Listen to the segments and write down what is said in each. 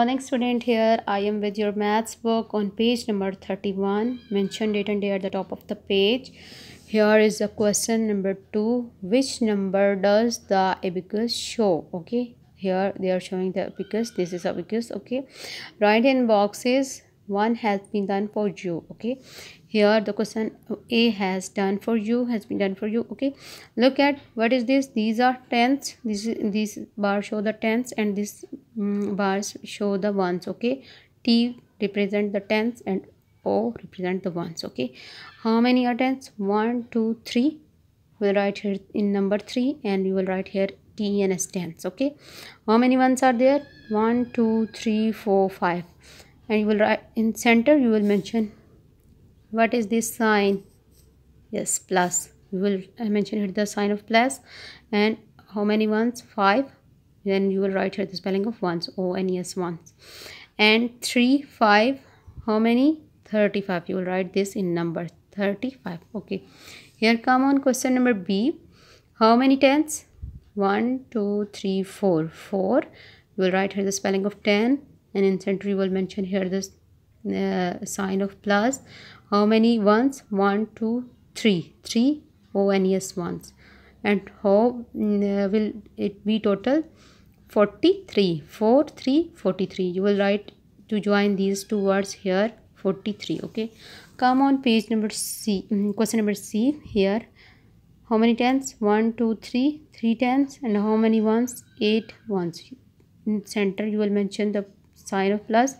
Morning student here I am with your maths book on page number 31 mention date and day at the top of the page here is the question number 2 which number does the abacus show okay here they are showing the abacus this is abacus okay write in boxes one has been done for you okay here the question a has done for you has been done for you okay look at what is this these are tens this these bars show the tens and this um, mm, bars show the ones okay t represent the tens and o represent the ones okay how many are tens one two three we'll write here in number three and you will write here t and s tens okay how many ones are there one two three four five and you will write in center you will mention what is this sign yes plus you will uh, mention here the sign of plus and how many ones five then you will write here the spelling of ones o n e s ones and three five how many 35 you will write this in number 35 okay here come on question number b how many tens three four four. you will write here the spelling of 10 and in center, you will mention here this uh, sign of plus how many ones one two three three ons ones and how mm, uh, will it be total 43 4 3 43 you will write to join these two words here 43 okay come on page number c mm, question number c here how many tens 1 2 3 3 tens and how many ones 8 ones in mm, center you will mention the of plus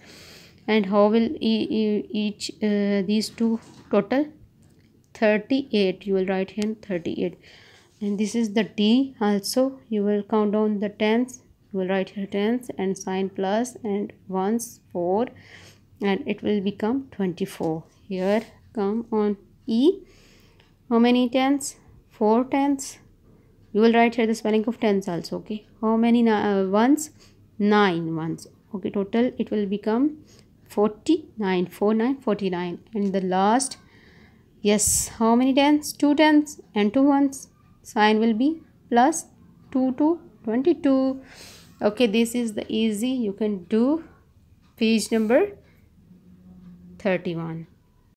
and how will each uh, these two total 38 you will write here 38 and this is the d also you will count down the tens you will write here tens and sign plus and ones four and it will become 24 here come on e how many tens four tens you will write here the spelling of tens also okay how many uh, ones nine ones okay total it will become 49 49 49 and the last yes how many tens two tens and two ones sign will be plus 2 to 22 okay this is the easy you can do page number 31